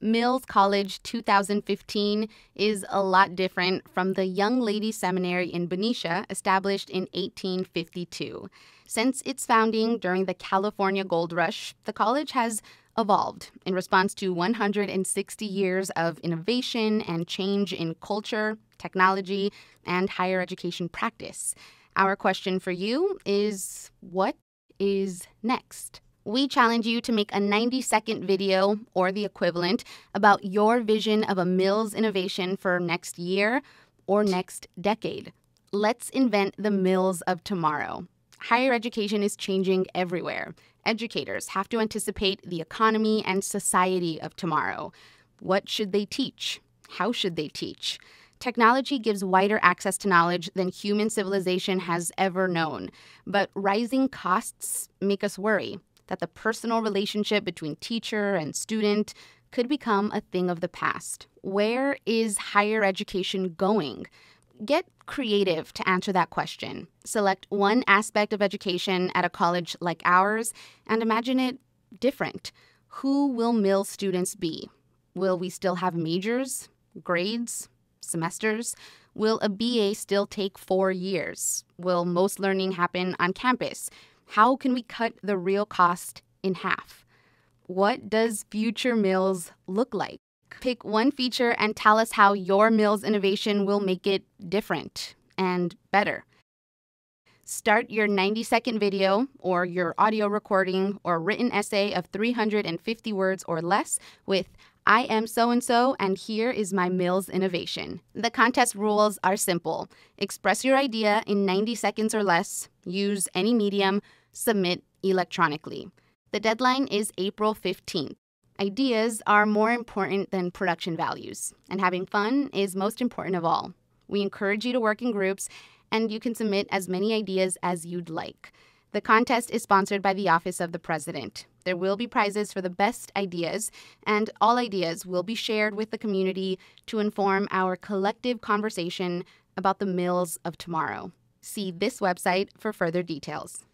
Mills College 2015 is a lot different from the Young Ladies Seminary in Benicia, established in 1852. Since its founding during the California Gold Rush, the college has evolved in response to 160 years of innovation and change in culture, technology, and higher education practice. Our question for you is what is next? we challenge you to make a 90 second video or the equivalent about your vision of a Mills innovation for next year or next decade. Let's invent the Mills of tomorrow. Higher education is changing everywhere. Educators have to anticipate the economy and society of tomorrow. What should they teach? How should they teach? Technology gives wider access to knowledge than human civilization has ever known, but rising costs make us worry that the personal relationship between teacher and student could become a thing of the past. Where is higher education going? Get creative to answer that question. Select one aspect of education at a college like ours and imagine it different. Who will Mill students be? Will we still have majors, grades, semesters? Will a BA still take four years? Will most learning happen on campus? how can we cut the real cost in half? What does future meals look like? Pick one feature and tell us how your meals innovation will make it different and better. Start your 90 second video or your audio recording or written essay of 350 words or less with I am so and so, and here is my Mills innovation. The contest rules are simple express your idea in 90 seconds or less, use any medium, submit electronically. The deadline is April 15th. Ideas are more important than production values, and having fun is most important of all. We encourage you to work in groups, and you can submit as many ideas as you'd like. The contest is sponsored by the Office of the President. There will be prizes for the best ideas, and all ideas will be shared with the community to inform our collective conversation about the mills of tomorrow. See this website for further details.